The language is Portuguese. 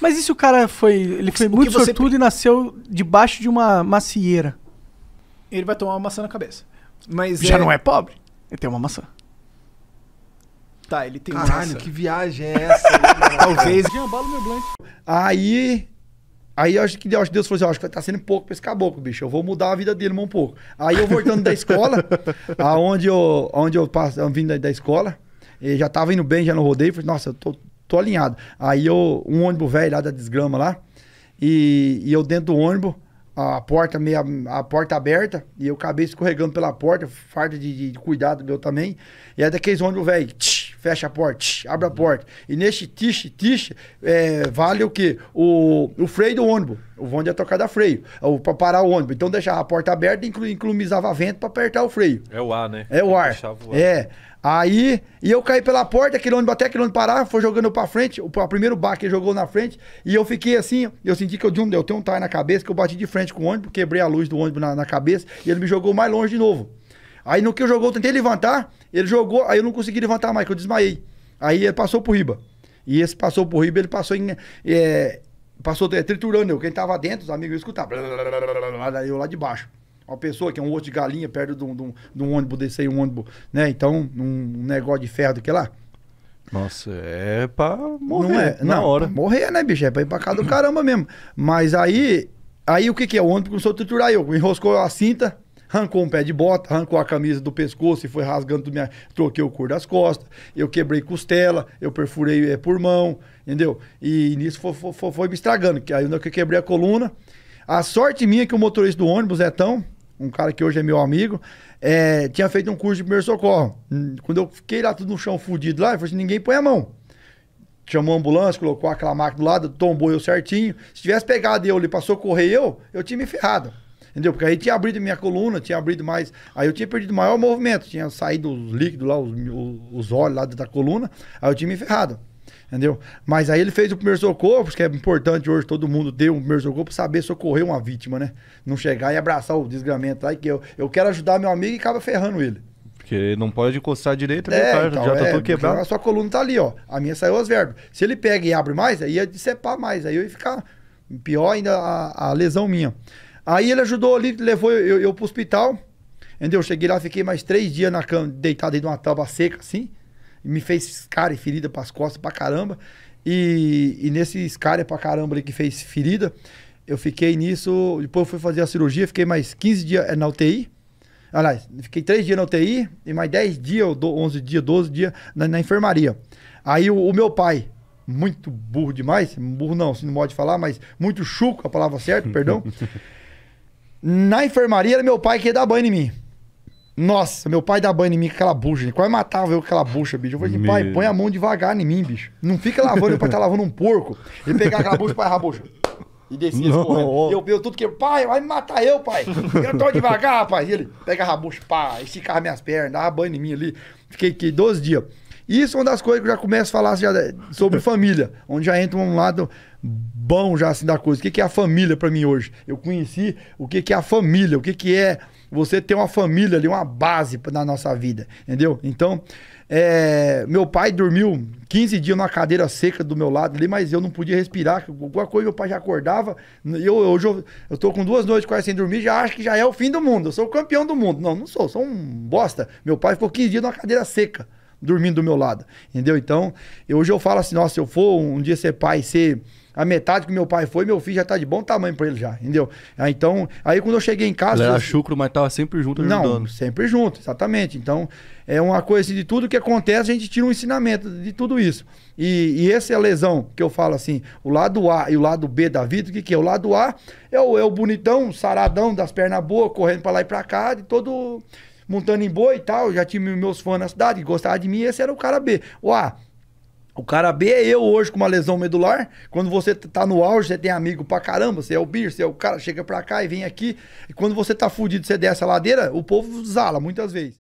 Mas e se o cara foi. Ele foi muito sortudo você... e nasceu debaixo de uma macieira? Ele vai tomar uma maçã na cabeça. Mas Já é... não é pobre? Ele tem uma maçã. Tá, ele tem Caralho, uma maçã. que viagem é essa? Talvez. meu Aí. Aí eu acho que Deus, Deus falou assim: eu acho que tá sendo pouco pra esse caboclo, bicho. Eu vou mudar a vida dele um pouco. Aí eu voltando da escola, aonde eu, aonde eu passo, eu vim da, da escola, já tava indo bem, já no rodeio. Falei, nossa, eu tô tô alinhado. Aí eu, um ônibus velho lá da desgrama lá, e, e eu dentro do ônibus, a porta meia, a porta aberta, e eu acabei escorregando pela porta, farda de, de, de cuidado meu também. E é daqueles ônibus velho, fecha a porta, abre a porta. E neste tiche, tiche, é, vale o quê? O, o freio do ônibus. O bonde ia é tocar da freio, é pra parar o ônibus. Então deixava a porta aberta e inclu, inclumizava vento para apertar o freio. É o ar, né? É o ar. o ar. É. Aí, e eu caí pela porta, aquele ônibus até aquele ônibus parar, foi jogando pra frente, o, primeiro bar que jogou na frente, e eu fiquei assim, eu senti que eu, eu tenho um taio na cabeça, que eu bati de frente com o ônibus, quebrei a luz do ônibus na, na cabeça, e ele me jogou mais longe de novo. Aí no que eu jogou, eu tentei levantar, ele jogou, aí eu não consegui levantar mais, que eu desmaiei. Aí ele passou pro Riba. E esse passou pro Riba, ele passou em. É, passou é, triturando eu. Quem tava dentro, os amigos escutavam. Eu lá de baixo. Uma pessoa que é um outro de galinha perto de um, de um, de um ônibus, descer um ônibus, né? Então, um, negócio de ferro do que lá. Nossa, é pra morrer não é, na não, hora. morrer, né, bicho? É pra ir pra casa do caramba mesmo. Mas aí, aí o que que é? O ônibus começou a triturar eu. Enroscou a cinta, arrancou um pé de bota, arrancou a camisa do pescoço e foi rasgando, minha... troquei o cor das costas, eu quebrei costela, eu perfurei é, pulmão, entendeu? E nisso foi, foi, foi me estragando, que aí é eu quebrei a coluna. A sorte minha é que o motorista do ônibus, tão um cara que hoje é meu amigo, é, tinha feito um curso de primeiro socorro. Hum, quando eu fiquei lá tudo no chão fudido lá, eu falei assim, ninguém põe a mão chamou a ambulância, colocou aquela máquina do lado, tombou eu certinho. Se tivesse pegado eu ali pra socorrer eu, eu tinha me ferrado. Entendeu? Porque aí tinha abrido minha coluna, tinha abrido mais. Aí eu tinha perdido maior movimento, tinha saído os líquidos lá, os, os olhos lá da coluna, aí eu tinha me ferrado. Entendeu? Mas aí ele fez o primeiro socorro, que é importante hoje todo mundo ter o primeiro socorro para saber socorrer uma vítima, né? Não chegar e abraçar o desgramento lá, que eu, eu quero ajudar meu amigo e acaba ferrando ele. Porque não pode encostar direito, é, cara, né? então, já tá é, tudo quebrado. A sua coluna tá ali, ó. A minha saiu as verbas. Se ele pega e abre mais, aí ia decepar mais, aí eu ia ficar pior ainda a, a lesão minha. Aí ele ajudou ali, levou eu, eu, eu pro hospital. Entendeu? Eu cheguei lá, fiquei mais três dias na cama, deitado aí numa tábua seca, assim. Me fez cara e ferida pras costas pra caramba. E, e nesse cara pra caramba ali que fez ferida, eu fiquei nisso. Depois eu fui fazer a cirurgia, fiquei mais 15 dias eh, na UTI. Aliás, fiquei três dias na UTI e mais 10 dias, 11 dias, 12 dias na, na enfermaria. Aí o, o, meu pai, muito burro demais, burro não, se não pode falar, mas muito chuco, a palavra certa, perdão. Na enfermaria era meu pai que ia dar banho em mim. Nossa, meu pai dá banho em mim com aquela bucha. Ele quase matava eu com aquela bucha, bicho. Eu falei assim, meu... pai, põe a mão devagar em mim, bicho. Não fica lavando, meu pai tá lavando um porco. Ele pegava aquela bucha, pai, a bucha. E descia correndo. Eu, eu tudo que. Pai, vai me matar eu, pai. Eu tô devagar, rapaz. E ele pegava a bucha, pá, esticava minhas pernas, dava banho em mim ali. Fiquei aqui 12 dias. Isso é uma das coisas que eu já começo a falar assim, sobre família, onde já entra um lado bom já assim da coisa. O que é a família para mim hoje? Eu conheci o que é a família, o que é você ter uma família ali, uma base na nossa vida, entendeu? Então, é, meu pai dormiu 15 dias numa cadeira seca do meu lado ali, mas eu não podia respirar, alguma coisa meu pai já acordava. Eu, hoje eu, eu tô com duas noites quase sem dormir, já acho que já é o fim do mundo, eu sou o campeão do mundo. Não, não sou, sou um bosta. Meu pai ficou 15 dias numa cadeira seca dormindo do meu lado. Entendeu? Então, hoje eu falo assim, nossa, se eu for um dia ser pai, ser a metade que meu pai foi, meu filho já tá de bom tamanho pra ele já, entendeu? Aí, ah, então, aí quando eu cheguei em casa... Ele era eu... chucro, mas tava sempre junto ajudando. Não, sempre junto, exatamente. Então, é uma coisa assim, de tudo que acontece, a gente tira um ensinamento de tudo isso. E, e essa é a lesão que eu falo assim, o lado A e o lado B da vida, o que que é? O lado A é o, é o bonitão, saradão, das pernas boas, correndo pra lá e pra cá, de todo montando em boi e tal. Já tinha meus fãs na cidade que gostavam de mim. Esse era o cara B. O A. O cara B é eu hoje com uma lesão medular. Quando você tá no auge, você tem amigo pra caramba. Você é o bicho, você é o cara, chega pra cá e vem aqui. E quando você tá fudido, você desce a ladeira, o povo zala muitas vezes.